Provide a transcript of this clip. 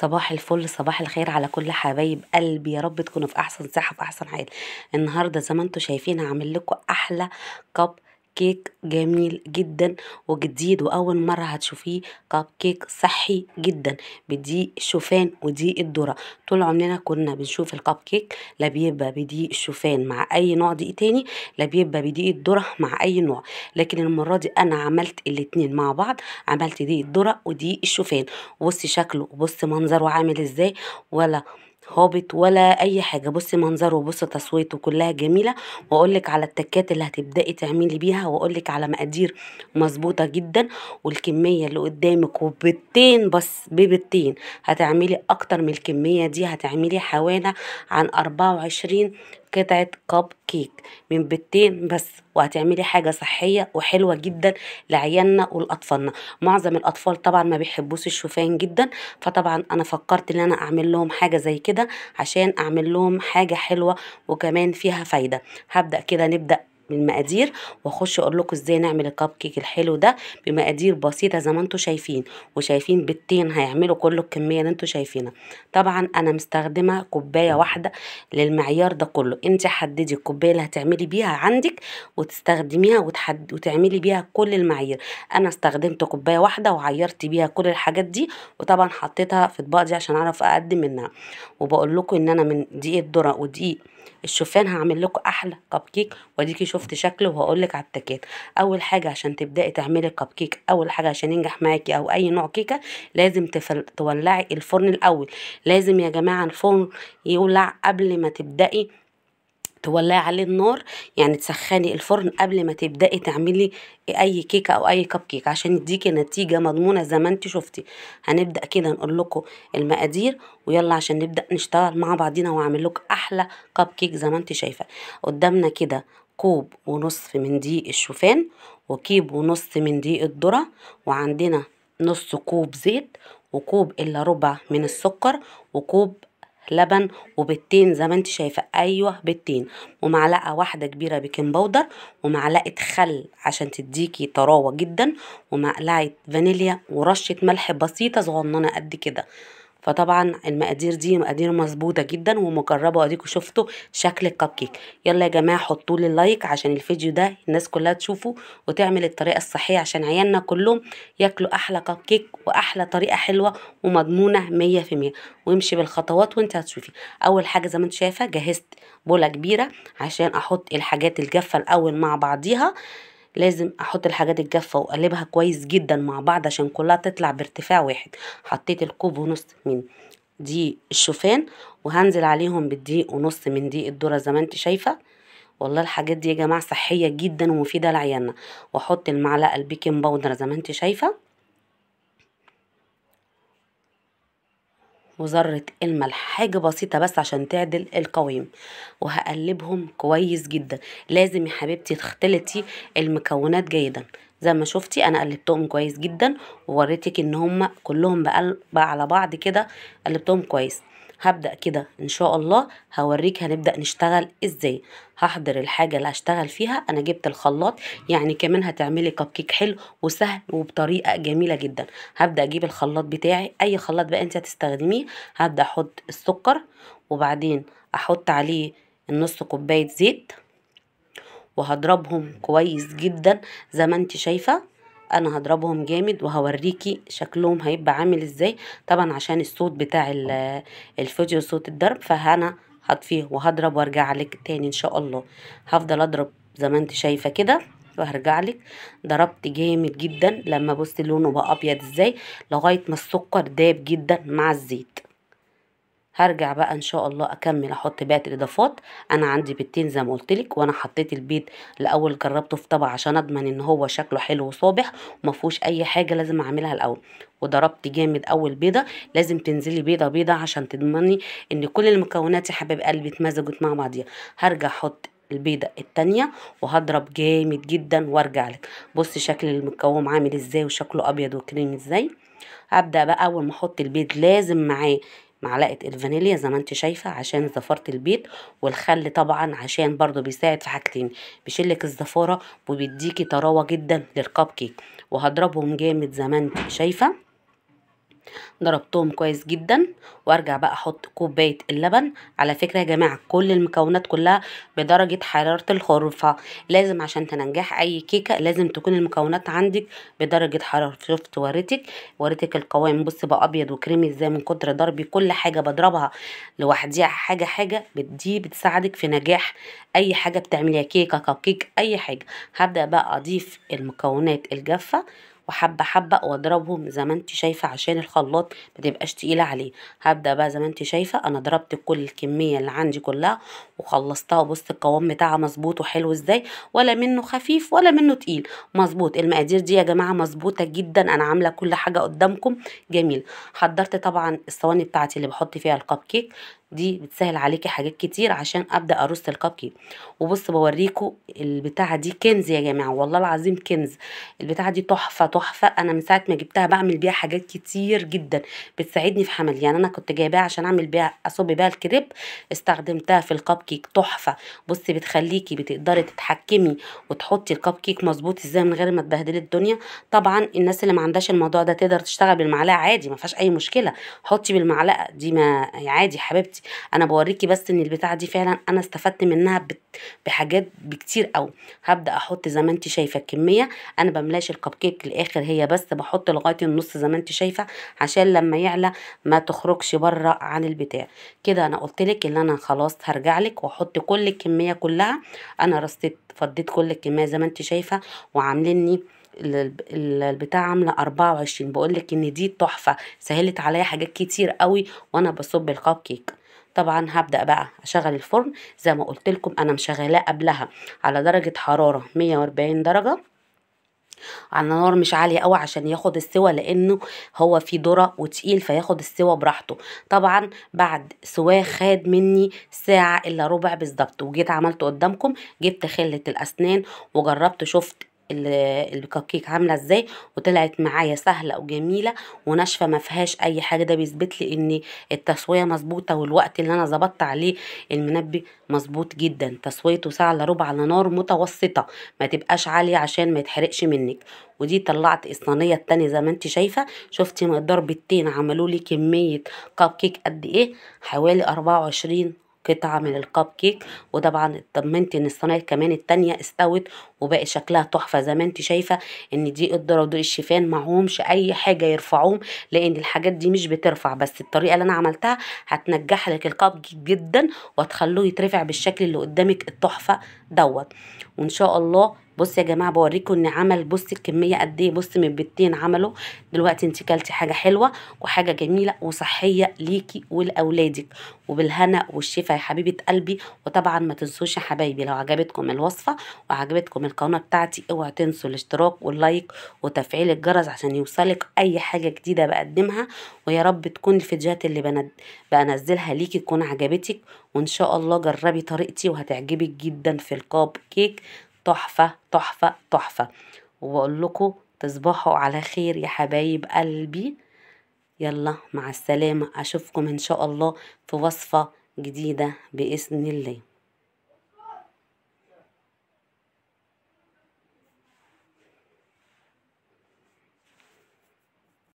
صباح الفل صباح الخير على كل حبايب قلبي يا رب تكونوا في احسن صحه في احسن حال النهارده زي ما انتم شايفين هعمل لكم احلى كب كيك جميل جدا وجديد واول مره هتشوفيه كب كيك صحي جدا بدي الشوفان ودي الذره طول عمرنا كنا بنشوف الكب كيك لا بيبقى بدي الشوفان مع اي نوع دقيق تاني لا بيبقى بدي الذره مع اي نوع لكن المره دي انا عملت الاتنين مع بعض عملت دي الذره ودي الشوفان بصي شكله بصي منظره عامل ازاي ولا هابط ولا اي حاجه بصي منظره وبصي تصويته كلها جميله واقول لك على التكات اللي هتبداي تعملي بيها واقول لك على مقادير مظبوطه جدا والكميه اللي قدامك وبيضتين بس ببيضتين هتعملي اكتر من الكميه دي هتعملي حوالي عن 24 قطعة كب كيك من بيتين بس وهتعملي حاجة صحية وحلوة جدا لعيالنا ولأطفالنا معظم الأطفال طبعا ما بيحبوش الشوفان جدا فطبعا أنا فكرت إن أنا أعمل لهم حاجة زي كده عشان أعمل لهم حاجة حلوة وكمان فيها فايدة هبدأ كده نبدأ بالمقادير واخش اقول لكم ازاي نعمل الكب كيك الحلو ده بمقادير بسيطه زي ما انتم شايفين وشايفين بيضتين هيعملوا كل الكميه اللي انتم شايفينها طبعا انا مستخدمه كوبايه واحده للمعيار ده كله انت حددي الكوبايه اللي هتعملي بيها عندك وتستخدميها وتحد... وتعملي بيها كل المعايير انا استخدمت كوبايه واحده وعيرت بيها كل الحاجات دي وطبعا حطيتها في اطباق دي عشان اعرف اقدم منها وبقول لكم ان انا من دقيق ذره ودقيق الشوفان هعمل لكم احلى كب كيك واديكي شفت شكله وهقول لك على التكات اول حاجه عشان تبداي تعملي كب كيك اول حاجه عشان ينجح معاكي او اي نوع كيكه لازم تفل... تولعي الفرن الاول لازم يا جماعه الفرن يولع قبل ما تبداي تولعي عليه النار يعني تسخني الفرن قبل ما تبداي تعملي اي كيكه او اي كب كيك عشان يديكي نتيجه مضمونه زي ما انت شفتي هنبدا كده نقول لكم المقادير ويلا عشان نبدا نشتغل مع بعضينا واعمل لكم احلى كب كيك زي ما انت شايفه قدامنا كده كوب ونصف من دقيق الشوفان وكيب ونص من دقيق الذره وعندنا نص كوب زيت وكوب الا ربع من السكر وكوب لبن وبيضتين زي ما انت شايفه ايوه بيضتين ومعلقه واحده كبيره بيكنج باودر ومعلقه خل عشان تديكي طراوه جدا ومعلقه فانيليا ورشه ملح بسيطه صغننه قد كده فطبعا المقادير دي مقادير مظبوطه جدا ومقربه واديكوا شفتوا شكل الكب كيك يلا يا جماعه حطوا لي لايك عشان الفيديو ده الناس كلها تشوفه وتعمل الطريقه الصحيه عشان عيالنا كلهم ياكلوا احلى كب كيك واحلى طريقه حلوه ومضمونه 100% وامشي بالخطوات وانت هتشوفي اول حاجه زي ما انت شايفه جهزت بوله كبيره عشان احط الحاجات الجافه الاول مع بعضيها لازم احط الحاجات الجافه واقلبها كويس جدا مع بعض عشان كلها تطلع بارتفاع واحد حطيت الكوب ونص من دي الشوفان وهنزل عليهم بالدي ونص من دي الذره زي ما انت شايفه والله الحاجات دي يا جماعه صحيه جدا ومفيده لعيالنا واحط المعلقه البيكنج باودر زي ما انت شايفه وذرة الملح حاجة بسيطة بس عشان تعدل القوام وهقلبهم كويس جدا لازم يا حبيبتي تختلطي المكونات جيدا زي ما شفتي انا قلبتهم كويس جدا ووريتك ان هم كلهم بقى على بعض كده قلبتهم كويس هبدأ كده ان شاء الله هوريك هنبدأ نشتغل ازاي هحضر الحاجة اللي هشتغل فيها انا جبت الخلاط يعني كمان هتعملي كب كيك حلو وسهل وبطريقة جميلة جدا هبدأ اجيب الخلاط بتاعي اي خلاط بقى انت هتستخدميه هبدأ احط السكر وبعدين احط عليه النص كوباية زيت وهضربهم كويس جدا زي ما انت شايفه انا هضربهم جامد وهوريكي شكلهم هيبقى عامل ازاي طبعا عشان الصوت بتاع الفيديو صوت الضرب فهنا هطفيه وهضرب وارجع لك تاني ان شاء الله هفضل اضرب زي ما انت شايفه كده وهرجع لك ضربت جامد جدا لما بصي لونه بقى ابيض ازاي لغايه ما السكر داب جدا مع الزيت هرجع بقى ان شاء الله اكمل احط بقى الاضافات انا عندي بيتين زي ما قلت لك وانا حطيت البيض الاول جربته في طبق عشان اضمن ان هو شكله حلو وصابح وما فيهوش اي حاجه لازم اعملها الاول وضربت جامد اول بيضه لازم تنزلي بيضه بيضه عشان تضمني ان كل المكونات يا حبايب قلبي اتمزجت مع بعضيها هرجع احط البيضة التانية وهضرب جامد جدا وارجع لك بصي شكل المكوم عامل ازاي وشكله ابيض وكريم ازاي هبدأ بقى اول ما احط البيض لازم معاه معلقة الفانيليا زي ما انت شايفة عشان زفارة البيض والخل طبعا عشان برضو بيساعد في حاجتين بيشلك الزفارة وبيديكي طراوة جدا للكب كيك وهضربهم جامد زي ما انت شايفة ضربتهم كويس جدا وارجع بقى احط كوبايه اللبن على فكره يا جماعه كل المكونات كلها بدرجه حراره الغرفه لازم عشان تنجح اي كيكه لازم تكون المكونات عندك بدرجه حراره شفت وريتك وريتك القوام بص بقى ابيض وكريمي ازاي من كتر ضربي كل حاجه بضربها لوحديها حاجه حاجه دي بتساعدك في نجاح اي حاجه بتعمليها كيكه كب كيك اي حاجه هبدا بقى اضيف المكونات الجافه وحبه حبه واضربهم زي ما انت شايفه عشان الخلاط ما تبقاش تقيله عليه هبدا بقى زي ما انت شايفه انا ضربت كل الكميه اللي عندي كلها وخلصتها وبص القوام بتاعها مظبوط وحلو ازاي ولا منه خفيف ولا منه تقيل مظبوط المقادير دي يا جماعه مظبوطه جدا انا عامله كل حاجه قدامكم جميل حضرت طبعا الصواني بتاعتي اللي بحط فيها الكب كيك دي بتسهل عليكي حاجات كتير عشان ابدا ارص الكب كيك وبص بوريكو البتاعه دي كنز يا جماعه والله العظيم كنز البتاعه دي تحفه تحفه انا من ساعه ما جبتها بعمل بيها حاجات كتير جدا بتساعدني في حمل يعني انا كنت جايباها عشان اعمل بيها اصب بيها الكريب استخدمتها في الكب كيك تحفه بصي بتخليكي بتقدري تتحكمي وتحطي الكب كيك مظبوط ازاي من غير ما تبهدلي الدنيا طبعا الناس اللي ما عندهاش الموضوع ده تقدر تشتغل بالمعلقه عادي ما فيهاش اي مشكله حطي بالمعلقه دي ما يعني عادي حبيبتي دلوقتي انا بوريكي بس ان البتاعه دي فعلا انا استفدت منها بحاجات بكتير قوي هبدا احط زي ما انت شايفه الكميه انا بملاش الكب كيك الاخر هي بس بحط لغايه النص زي ما انت شايفه عشان لما يعلى ما تخرجش بره عن البتاع كده انا قلت لك ان انا خلاص هرجع لك واحط كل الكميه كلها انا رصيت فضيت كل الكميه زي ما انت شايفه وعاملني البتاع عامله 24 بقول لك ان دي تحفه سهلت عليا حاجات كتير قوي وانا بصب الكب كيك طبعا هبدأ بقى اشغل الفرن زي ما قلت لكم انا مشغلاه قبلها على درجة حرارة 140 درجة على نار مش عالية قوي عشان ياخد السوى لانه هو في ذرة وتقيل فياخد السوى براحته طبعا بعد سواه خد مني ساعة الا ربع بالظبط وجيت عملته قدامكم جبت خلة الاسنان وجربت شفت الكب كيك عامله ازاي وطلعت معايا سهله وجميله وناشفه ما فيهاش اي حاجه ده بيثبت لي ان التسويه مظبوطه والوقت اللي انا ظبطت عليه المنبه مظبوط جدا تسويته ساعه الا ربع على نار متوسطه ما تبقاش عاليه عشان ما يتحرقش منك ودي طلعت الصينيه التانية زي ما انت شايفه شفتي مقدار بيتين عملوا لي كميه كب كيك قد ايه حوالي 24 قطعة من الكب كيك وطبعا اطمنت ان الصينية كمان التانية استوت وبقى شكلها تحفة زي ما انت شايفة ان دي الدرة ودول الشيفان معهمش اي حاجة يرفعوهم لان الحاجات دي مش بترفع بس الطريقة اللي انا عملتها هتنجح لك الكب كيك جدا وهتخلوه يترفع بالشكل اللي قدامك التحفة دوت وان شاء الله بص يا جماعه بوريكم ان عمل بص الكميه قد ايه بص من بيتين عمله دلوقتي انت كلتي حاجه حلوه وحاجه جميله وصحيه ليكي ولاولادك وبالهنا والشفا يا حبيبه قلبي وطبعا ما تنسوش يا حبايبي لو عجبتكم الوصفه وعجبتكم القناه بتاعتي اوعوا تنسوا الاشتراك واللايك وتفعيل الجرس عشان يوصلك اي حاجه جديده بقدمها ويا رب تكون الفيديوهات اللي بند... بنزلها ليكي تكون عجبتك وان شاء الله جربي طريقتي وهتعجبك جدا في الكاب كيك تحفة تحفة تحفة وبقول لكم تصبحوا على خير يا حبايب قلبي يلا مع السلامة أشوفكم إن شاء الله في وصفة جديدة بإذن الله